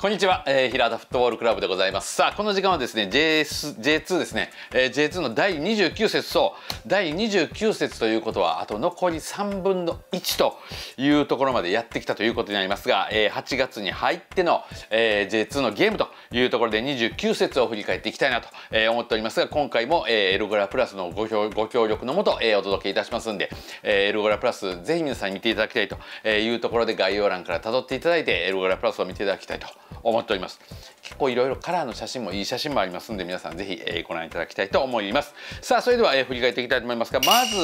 こんにちは、えー、平田フットボールクラブでございます。さあ、この時間はですね、JS、J2 ですね、えー、J2 の第29節、そう、第29節ということは、あと残り3分の1というところまでやってきたということになりますが、えー、8月に入っての、えー、J2 のゲームというところで29節を振り返っていきたいなと、えー、思っておりますが、今回も、えー、エルゴラプラスのごご協力のもと、えー、お届けいたしますんで、えー、エルゴラプラス、ぜひ皆さんに見ていただきたいというところで、概要欄から辿っていただいて、エルゴラプラスを見ていただきたいと思っております結構いろいろカラーの写真もいい写真もありますんで皆さんぜひご覧いただきたいと思いますさあそれでは、振り返っていきたいと思いますがまず、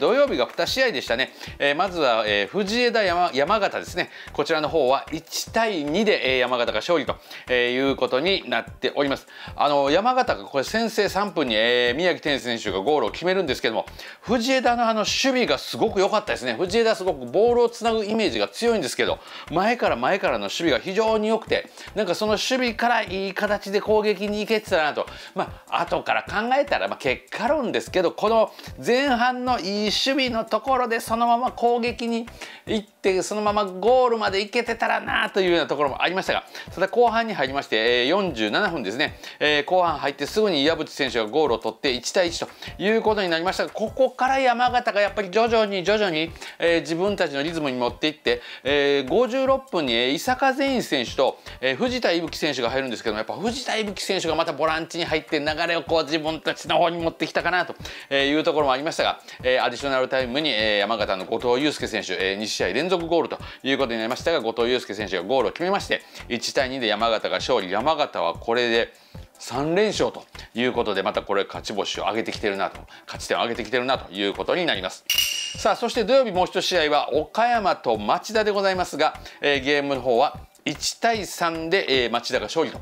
土曜日が2試合でしたね、まずは、藤枝山山形ですねこちらの方は1対2で、山形が勝利と、いうことになっておりますあの山形がこれ先制3分に、宮城天選手がゴールを決めるんですけども藤枝のあの守備がすごく良かったですね藤枝すごくボールをつなぐイメージが強いんですけど前から前からの守備が非常に良くてなんかその守備からいい形で攻撃に行けてたなとまあ後から考えたら、まあ、結果論ですけどこの前半のいい守備のところでそのまま攻撃に行ってそのままゴールまで行けてたらなというようなところもありましたがただ後半に入りまして、え47分ですね、えー、後半入ってすぐに岩渕選手がゴールを取って1対1ということになりましたがここから山形がやっぱり徐々に徐々に、えー、自分たちのリズムに持っていって、えー、56分に、え伊坂善一選手と、えー、藤田伊吹選手が入るんですけどもやっぱ藤田伊吹選手がまたボランチに入って流れをこう自分たちの方に持ってきたかなというところもありましたが、えー、アディショナルタイムに、えー、山形の後藤祐介選手、えー、2試合連続ゴールということになりましたが後藤祐介選手がゴールを決めまして1対2で山形が勝利山形はこれで3連勝ということでまたこれ勝ち星を上げてきてるなと勝ち点を上げてきてるなということになりますさあそして土曜日もう1試合は岡山と町田でございますが、えー、ゲームの方は1対3で、え町田が勝利と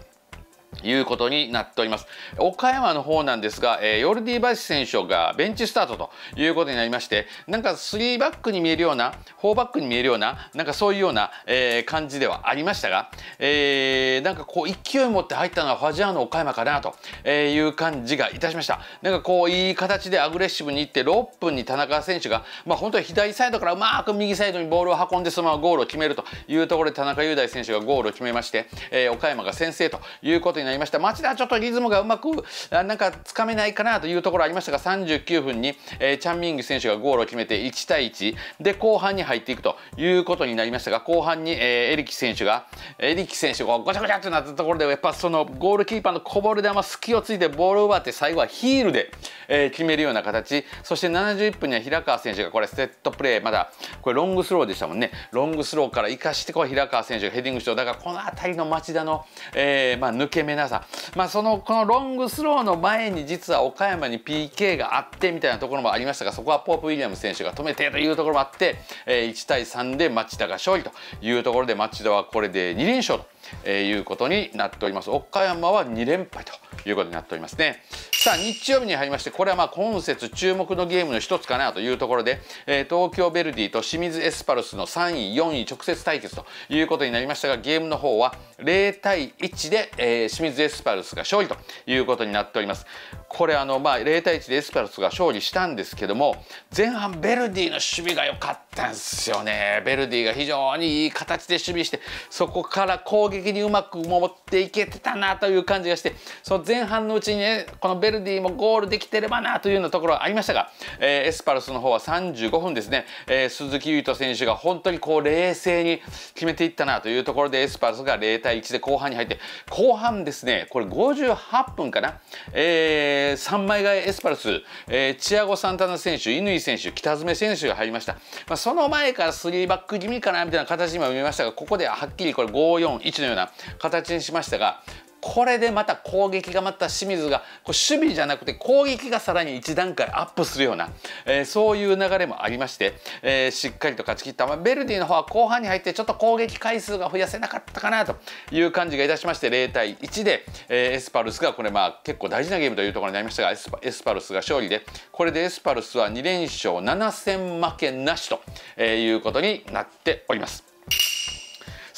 いうことになっております岡山の方なんですが、えー、ヨルディバス選手がベンチスタートということになりましてなんか3バックに見えるような4バックに見えるようななんかそういうような、えー、感じではありましたが、えー、なんかこう勢い持って入ったのはファジアーノ岡山かなという感じがいたしましたなんかこういい形でアグレッシブにいって6分に田中選手が、まあ、本当は左サイドからうまく右サイドにボールを運んでそのままゴールを決めるというところで田中雄大選手がゴールを決めまして、えー、岡山が先制ということにになりました町田はちょっとリズムがうまくなんかつかめないかなというところありましたが39分に、えー、チャン・ミング選手がゴールを決めて1対1で後半に入っていくということになりましたが後半に、えー、エリキ選手がエリキ選手がごちゃごちゃってなったところでやっぱそのゴールキーパーのこぼれ球隙をついてボールを奪って最後はヒールで、えー、決めるような形そして71分には平川選手がこれセットプレーまだこれロングスローでしたもんねロングスローから生かしてこう平川選手がヘディングしようだからこの辺りの町田の、えーまあ、抜け目皆さん、まあ、そのこのロングスローの前に実は岡山に PK があってみたいなところもありましたがそこはポープ・ウィリアム選手が止めてというところもあって、えー、1対3で町田が勝利というところで町田はこれで2連勝とえー、いうことになっております岡山は2連敗ということになっておりますねさあ日曜日に入りましてこれはまあ今節注目のゲームの一つかなというところで、えー、東京ヴェルディと清水エスパルスの3位4位直接対決ということになりましたがゲームの方は0対1で、えー、清水エスパルスが勝利ということになっておりますこれあのまあ0対1でエスパルスが勝利したんですけども前半ヴェルディの守備が良かったんですよねヴェルディが非常にいい形で守備してそこから攻撃撃にうまく守っていけてたなという感じがしてその前半のうちにねこのベルディもゴールできてればなというようなところはありましたが、えー、エスパルスの方は35分ですね、えー、鈴木優斗選手が本当にこう冷静に決めていったなというところでエスパルスが0対1で後半に入って後半ですねこれ58分かな、えー、3枚替えエスパルス、えー、チアゴ・サンタナ選手乾選手北爪選手が入りました、まあ、その前から3バック気味かなみたいな形にも見ましたがここではっきりこれ541でのような形にしましたがこれでまた攻撃が待った清水がこう守備じゃなくて攻撃がさらに1段階アップするような、えー、そういう流れもありまして、えー、しっかりと勝ち切った、まあ、ベルディの方は後半に入ってちょっと攻撃回数が増やせなかったかなという感じがいたしまして0対1で、えー、エスパルスがこれまあ結構大事なゲームというところになりましたがエスパエスパルスが勝利でこれでエスパルスは2連勝7戦負けなしということになっております。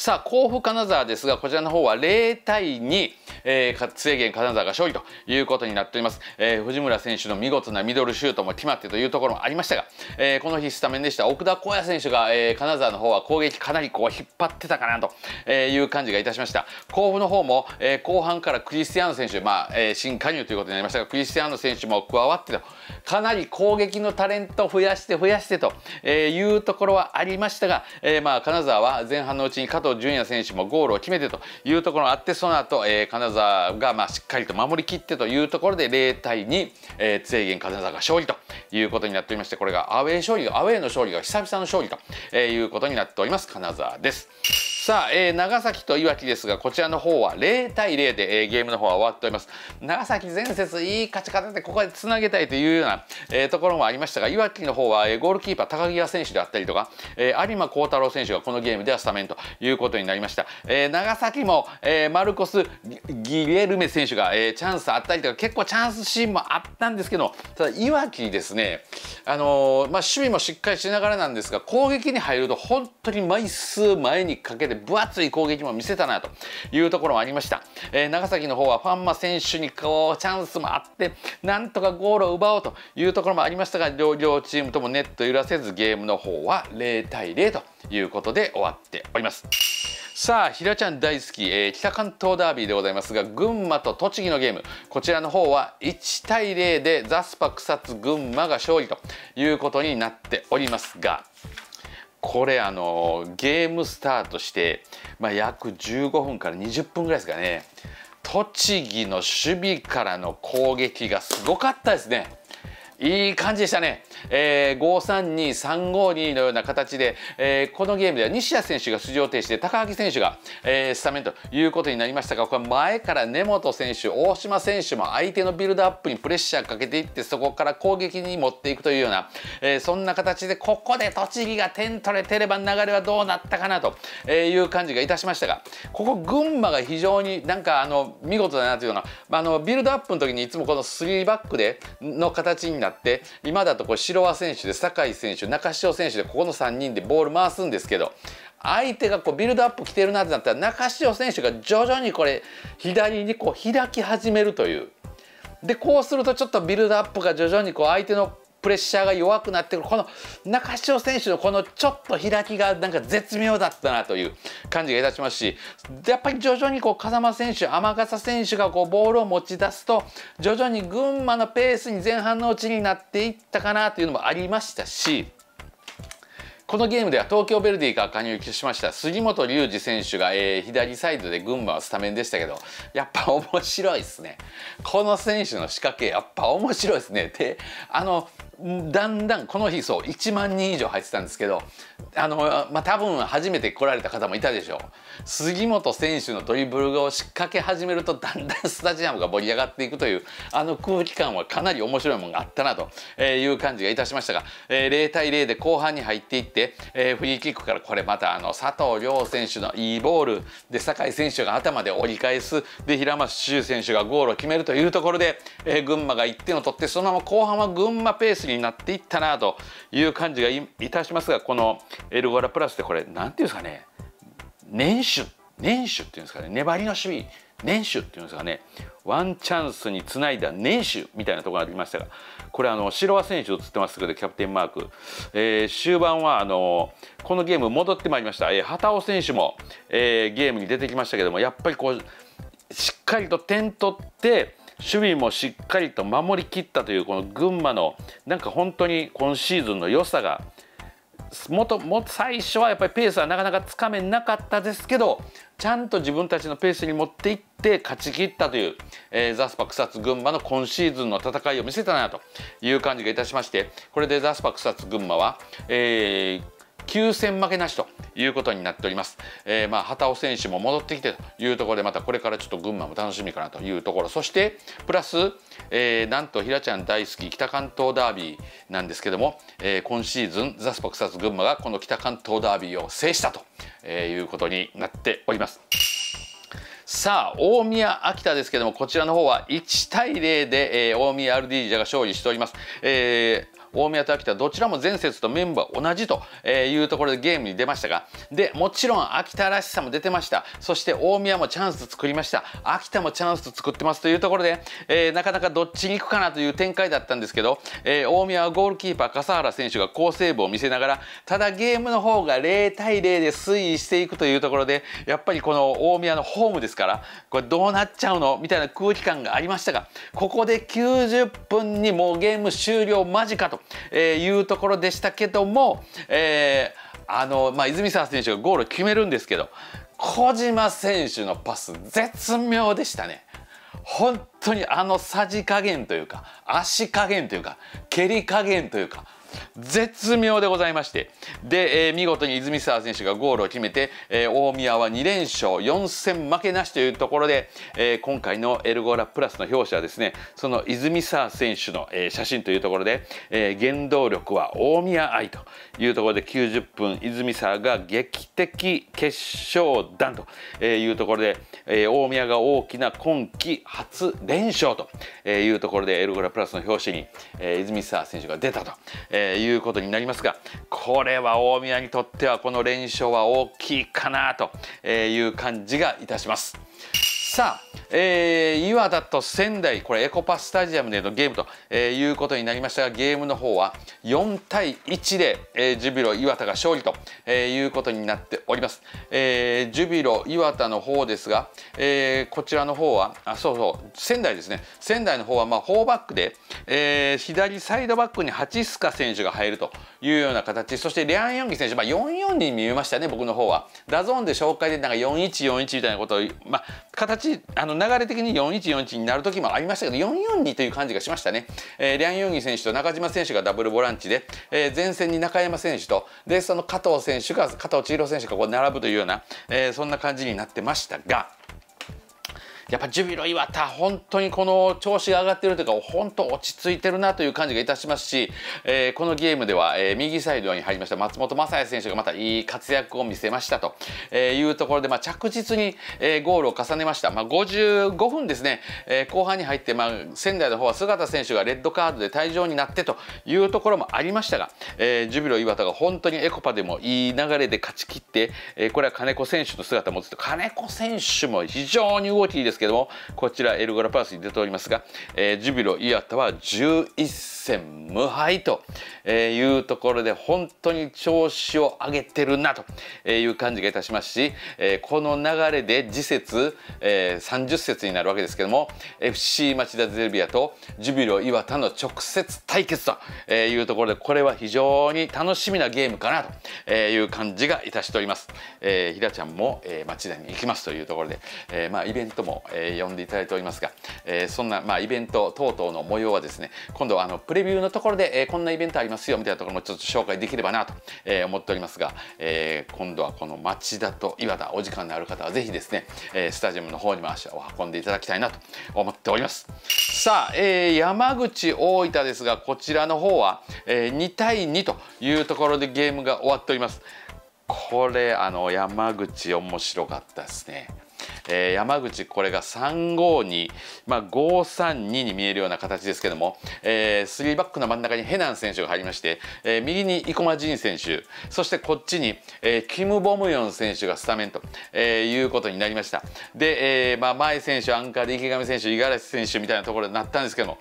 さあ甲府金沢ですがこちらの方は0対2え制限金沢が勝利ということになっております、えー、藤村選手の見事なミドルシュートも決まってというところもありましたが、えー、この日スタメンでした奥田光也選手が、えー、金沢の方は攻撃かなりこう引っ張ってたかなという感じがいたしました甲府の方も、えー、後半からクリスティアーノ選手、まあえー、新加入ということになりましたがクリスティアーノ選手も加わってとかなり攻撃のタレントを増やして増やしてというところはありましたが、えー、まあ金沢は前半のうちに加藤純也選手もゴールを決めてというところがあってその後、えー、金沢座がまあしっかりと守りきってというところで0対2、えー、制限金沢が勝利ということになっておりましてこれがアウェー勝利がアウェーの勝利が久々の勝利ということになっております金沢です。さあ、えー、長崎といわきですがこちらの方は0対0で、えー、ゲームの方は終わっております長崎前節いい勝ち方でここでつなげたいというような、えー、ところもありましたがいわきの方は、えー、ゴールキーパー高木選手であったりとか、えー、有馬幸太郎選手がこのゲームではスタメンということになりました、えー、長崎も、えー、マルコス・ギレルメ選手が、えー、チャンスあったりとか結構チャンスシーンもあったんですけどただいわきですね、あのー、まあ、守備もしっかりしながらなんですが攻撃に入ると本当に枚数前にかけて分厚い攻撃も見せたなというところもありました、えー、長崎の方はファンマ選手にこうチャンスもあってなんとかゴールを奪おうというところもありましたが両チームともネット揺らせずゲームの方は0対0ということで終わっております。さあ、ひらちゃん大好き、えー、北関東ダービーでございますが、群馬と栃木のゲーム、こちらの方は1対0でザスパ草津群馬が勝利ということになっておりますが、これあのゲームスタートして、まあ、約15分から20分ぐらいですかね栃木の守備からの攻撃がすごかったですね。いい感じでしたね、えー、532-352のような形で、えー、このゲームでは西矢選手が出場停止で高木選手が、えー、スタメンということになりましたがこれ前から根本選手大島選手も相手のビルドアップにプレッシャーかけていってそこから攻撃に持っていくというような、えー、そんな形でここで栃木が点取れてれば流れはどうなったかなという感じがいたしましたがここ群馬が非常になんかあの見事だなというのは、まあ、あのビルドアップの時にいつもこの3バックでの形にななって今だとこう白和選手で酒井選手中潮選手でここの3人でボール回すんですけど相手がこうビルドアップ来てるなってなったら中潮選手が徐々にこれ左にこう開き始めるという。でこうするとちょっとビルドアップが徐々にこう相手のプレッシャーが弱くなってくるこの中潮選手のこのちょっと開きがなんか絶妙だったなという感じがいたしますしやっぱり徐々にこう風間選手天笠選手がこうボールを持ち出すと徐々に群馬のペースに前半のうちになっていったかなというのもありましたし。このゲームでは東京ヴェルディから加入しました杉本隆二選手が、えー、左サイドで群馬はスタメンでしたけどやっぱ面白いですねこの選手の仕掛けやっぱ面白いですねであのだんだんこの日そう1万人以上入ってたんですけどあの、まあ、多分初めて来られた方もいたでしょう杉本選手のドリブルを仕掛け始めるとだんだんスタジアムが盛り上がっていくというあの空気感はかなり面白いものがあったなという感じがいたしましたが、え0対0で後半に入っていって、えフリーキックからこれまたあの佐藤亮選手のいいボールで酒井選手が頭で折り返すで平松周選手がゴールを決めるというところで、え群馬が1点を取ってそのまま後半は群馬ペーススになっていったなという感じがいたしますがこのエルゴラプラスってこれ何ていうんですかね年収年収っていうんですかね粘りの趣味年収っていうんですかねワンチャンスにつないだ年収みたいなところがありましたがこれあの白輪選手映ってますけどキャプテンマーク、えー、終盤はあのこのゲーム戻ってまいりました、えー、畑尾選手も、えー、ゲームに出てきましたけどもやっぱりこうしっかりと点取って守備もしっかりと守りきったというこの群馬のなんか本当に今シーズンの良さがもとも最初はやっぱりペースはなかなかつかめなかったですけどちゃんと自分たちのペースに持っていって勝ち切ったという、えー、ザスパ草津群馬の今シーズンの戦いを見せたなという感じがいたしましてこれでザスパ草津群馬は、えー、9戦負けなしということになっております、えー、まあ畑尾選手も戻ってきてというところでまたこれからちょっと群馬も楽しみかなというところそしてプラス、えー、なんと平ちゃん大好き北関東ダービーなんですけども、えー、今シーズンザスク草津群馬がこの北関東ダービーを制したと、えいうことになっております。さあ大宮秋田ですけどもこちらの方は1対0で、えー、大宮ィージャが勝利しております、えー大宮と秋田どちらも前節とメンバー同じというところでゲームに出ましたがでもちろん秋田らしさも出てましたそして大宮もチャンス作りました秋田もチャンス作ってますというところで、えー、なかなかどっちに行くかなという展開だったんですけど、えー、大宮はゴールキーパー笠原選手が好セーブを見せながらただゲームの方が0対0で推移していくというところでやっぱりこの大宮のホームですからこれどうなっちゃうのみたいな空気感がありましたがここで90分にもうゲーム終了間近とえいうところでしたけども、えあのまあ、泉澤選手がゴールを決めるんですけど小島選手のパス絶妙でしたね。本当にあのさじ加減というか足加減というか蹴り加減というか絶妙でございましてで、えー、見事に泉澤選手がゴールを決めて、えー、大宮は2連勝4戦負けなしというところで、えー、今回のエルゴラプラスの表紙はですねその泉澤選手の、えー、写真というところで、えー、原動力は大宮愛というところで90分泉澤が劇的決勝弾というところで、えー、大宮が大きな今季初連勝というところでエルゴラプラスの表紙に、えー、泉澤選手が出たと。えー、いうことになりますがこれは大宮にとってはこの連勝は大きいかなという感じがいたします。さあ、えー、岩田と仙台、これエコパスタジアムでのゲームと、えー、いうことになりましたが、ゲームの方は4対1で、えー、ジュビロ磐田が勝利と、えー、いうことになっております。えー、ジュビロ磐田の方ですが、えー、こちらの方は、あ、そうそう、仙台ですね。仙台の方はまあ4バックで、えー、左サイドバックに八須賀選手が入るというような形、そしてレアン・ヤンギ選手、まあ、4-4に見えましたね、僕の方は。ダゾーンで紹介でなんか4-1、4-1みたいなことを、まあ、形あの流れ的に4141になる時もありましたけど442という感じがしましたね、えー、リャン・ヨンギ選手と中島選手がダブルボランチで、えー、前線に中山選手とでその加藤選手が加藤千尋選手がこう並ぶというような、えー、そんな感じになってましたが。やっぱジュビロ磐田、本当にこの調子が上がってるというか、本当落ち着いてるなという感じがいたしますし、えー、このゲームでは、えー、右サイドに入りました松本雅也選手がまたいい活躍を見せましたと、えー、いうところで、まあ、着実に、えー、ゴールを重ねました。まあ、55分ですね、えー、後半に入って、まあ、仙台の方は姿田選手がレッドカードで退場になってというところもありましたが、えー、ジュビロ磐田が本当にエコパでもいい流れで勝ち切って、えー、これは金子選手の姿もずっと金子選手も非常に動きいいです。ですけどもこちらエルゴラパースに出ておりますが、えー、ジュビロ磐田は11戦無敗というところで本当に調子を上げてるなという感じがいたしますし、えー、この流れで次節、えー、30節になるわけですけども FC 町田ゼルビアとジュビロ磐田の直接対決というところでこれは非常に楽しみなゲームかなという感じがいたしております。えー、ひらちゃんも、えー、町田に行きますというところで、えー、まあイベントもえー、呼んでいただいておりますが、えー、そんな、まあ、イベント等々の模様はですね今度はあのプレビューのところで、えー、こんなイベントありますよみたいなところもちょっと紹介できればなと、えー、思っておりますが、えー、今度はこの町田と岩田お時間のある方はぜひですね、えー、スタジアムの方にも足を運んでいただきたいなと思っておりますさあ、えー、山口大分ですがこちらの方は、えー、2対2というところでゲームが終わっておりますこれあの山口面白かったですねえー、山口これが352、まあ、532に見えるような形ですけども、えー、3バックの真ん中にヘナン選手が入りまして、えー、右に生駒仁選手そしてこっちに、えー、キム・ボムヨン選手がスタメンと、えー、いうことになりましたで、えーまあ、前選手アンカーで池上選手五十嵐選手みたいなところになったんですけども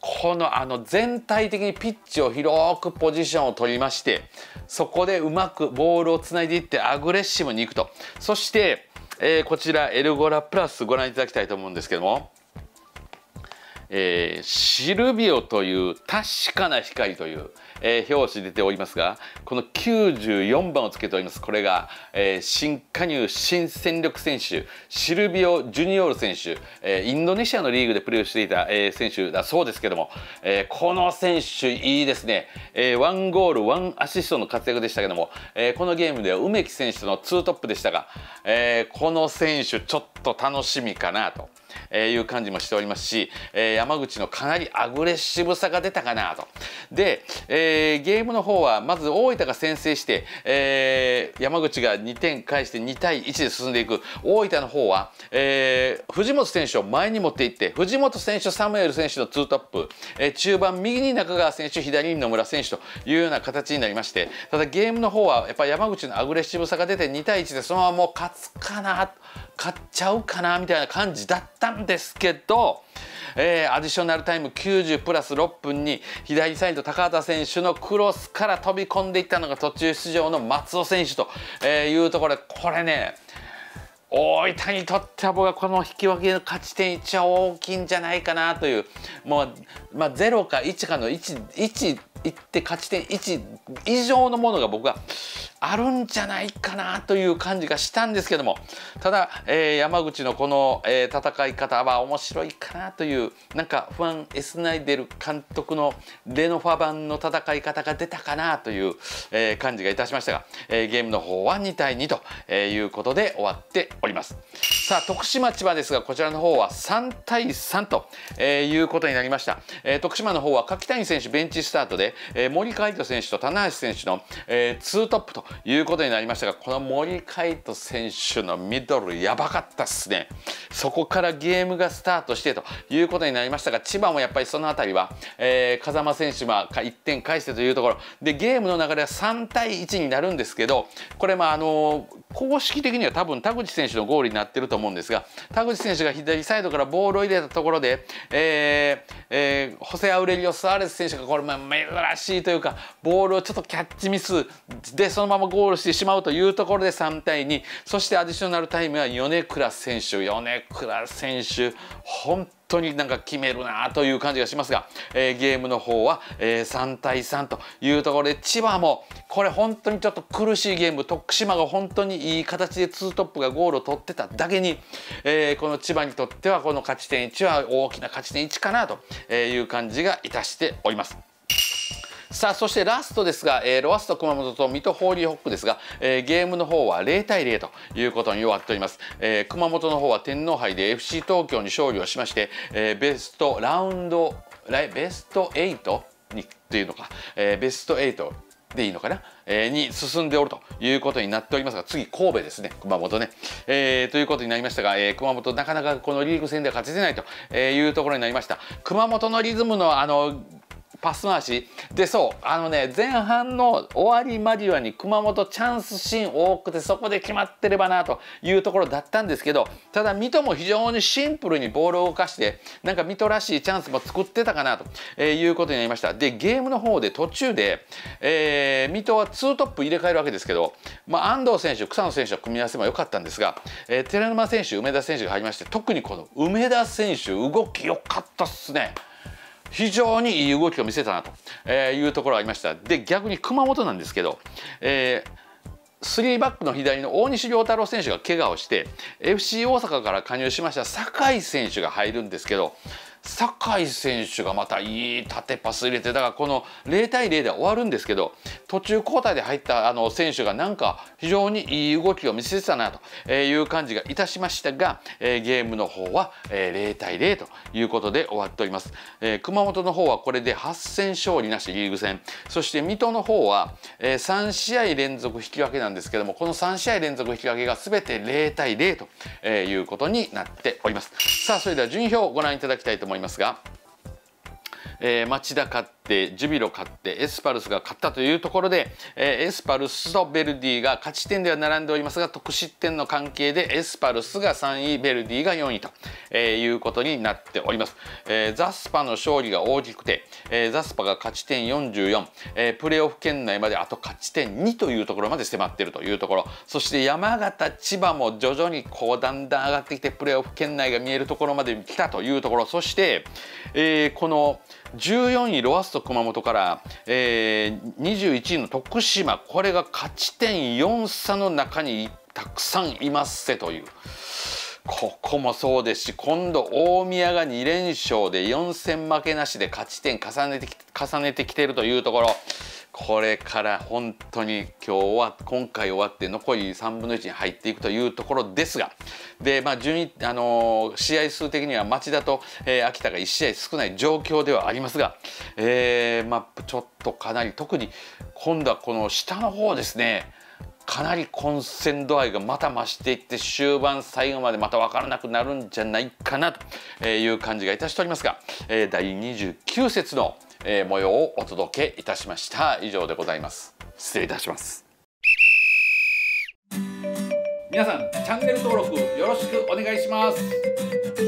このあの全体的にピッチを広くポジションを取りましてそこでうまくボールをつないでいってアグレッシブにいくとそしてえー、こちらエルゴラプラスご覧いただきたいと思うんですけども、えー、シルビオという確かな光という、えー、表紙出ておりますがこの94番をつけておりますこれが、えー、新加入新戦力選手シルビオ・ジュニオール選手、えー、インドネシアのリーグでプレーしていた、えー、選手だそうですけども、えー、この選手いいですね、えー、1ゴール1アシストの活躍でしたけども、えー、このゲームでは梅木選手との2トップでしたが、えー、この選手ちょっとと楽しみかなと。えいう感じもしておりますし、え山口のかなりアグレッシブさが出たかなと。で、えー、ゲームの方はまず大分が先制して、えー、山口が2点返して2対1で進んでいく大分の方は、えー、藤本選手を前に持っていって藤本選手サムエル選手のツートップ、え中盤右に中川選手左に野村選手というような形になりましてただゲームの方はやっぱり山口のアグレッシブさが出て2対1でそのままもう勝つかな勝っちゃうゃうかなみたいな感じだったんですけど、えー、アディショナルタイム90プラス6分に左サイド高畑選手のクロスから飛び込んでいったのが途中出場の松尾選手というところでこれね大分にとっては僕はこの引き分けの勝ち点一は大きいんじゃないかなというもう、まあ、0か1かの 1, 1行って勝ち点1以上のものが僕はあるんじゃないかなという感じがしたんですけどもただ、えー、山口のこの、えー、戦い方は面白いかなというなんかファン・エスナイデル監督のレノファ版の戦い方が出たかなという、えー、感じがいたしましたが、えゲームの方は2対2ということで終わっております。さあ、徳島、千葉ですが、こちらの方は3対3と、えー、いうことになりました。えー、徳島の方は柿谷選手ベンチスタートで、えー、森海斗選手と棚橋選手の、えー、2トップということになりましたが、この森海斗選手のミドル、やばかったっすね。そこからゲームがスタートしてということになりましたが、千葉もやっぱりその辺りは、えー、風間選手は1点返してというところ、で、ゲームの流れは3対1になるんですけど、これ、まあ、あのー、公式的には多分田口選手のゴールになってると思うんですが田口選手が左サイドからボールを入れたところで、えーえー、ホセ・アウレリオ・スアレス選手がこれ珍しいというかボールをちょっとキャッチミスでそのままゴールしてしまうというところで3対2そしてアディショナルタイムは米倉選手米倉選手本当になんか決めるなという感じがしますが、えー、ゲームの方は、えー、3対3というところで千葉もこれ本当にちょっと苦しいゲーム徳島が本当にいい形で2トップがゴールを取ってただけに、えー、この千葉にとってはこの勝ち点1は大きな勝ち点1かなという感じがいたしております。さあそしてラストですが、えー、ロアスト熊本と水戸ホーリーホックですが、えー、ゲームの方は0対0ということに終わっております、えー、熊本の方は天皇杯で FC 東京に勝利をしまして、えー、ベストラウンドベスト8にていうのか、えー、ベスト8でいいのかな、えー、に進んでおるということになっておりますが次神戸ですね熊本ね、えー、ということになりましたが、えー、熊本なかなかこのリーグ戦では勝ててないというところになりました熊本のリズムのあのパス回しでそうあのね前半の終わり間際に熊本チャンスシーン多くてそこで決まってればなというところだったんですけどただ水戸も非常にシンプルにボールを動かしてなんか水戸らしいチャンスも作ってたかなと、えいうことになりましたでゲームの方で途中で、えー、水戸は2トップ入れ替えるわけですけど、まあ、安藤選手草野選手の組み合わせも良かったんですが、えー、寺沼選手梅田選手が入りまして特にこの梅田選手動き良かったっすね。非常にいい動きを見せたなと、えいうところがありました。で逆に熊本なんですけど、えー、3バックの左の大西良太郎選手が怪我をして FC 大阪から加入しました酒井選手が入るんですけど酒井選手がまたいい縦パス入れてだからこの0対0で終わるんですけど途中交代で入ったあの選手がなんか非常にいい動きを見せてたなという感じがいたしましたが、えゲームの方は、え0対0ということで終わっております、え熊本の方はこれで8戦勝利なしリーグ戦そして水戸の方は、え3試合連続引き分けなんですけどもこの3試合連続引き分けが全て0対0ということになっておりますさあそれでは順位表をご覧いただきたいと思います思いますが、えー、町田勝ってジュビロ勝ってエスパルスが勝ったというところで、えエスパルスとベルディが勝ち点では並んでおりますが得失点の関係でエスパルスが3位ベルディが4位と、えいうことになっております、えザスパの勝利が大きくて、えザスパが勝ち点44、えプレーオフ圏内まであと勝ち点2というところまで迫っているというところそして山形千葉も徐々にこうだんだん上がってきてプレーオフ圏内が見えるところまで来たというところそして、えこの14位ロアストと熊本から、えー、21位の徳島これが勝ち点4差の中にたくさんいますせという。ここもそうですし今度大宮が2連勝で4戦負けなしで勝ち点重ねてき重ねてきてるというところ。これから本当に今日は今回終わって残り3分の1に入っていくというところですがで、まあ順あの試合数的には町田と、えー、秋田が1試合少ない状況ではありますが、えーまあ、ちょっとかなり特に今度はこの下の方ですねかなり混戦度合いがまた増していって終盤最後までまた分からなくなるんじゃないかなという感じがいたしておりますが、えー、第29節の「えー、模様をお届けいたしました以上でございます失礼いたします皆さんチャンネル登録よろしくお願いします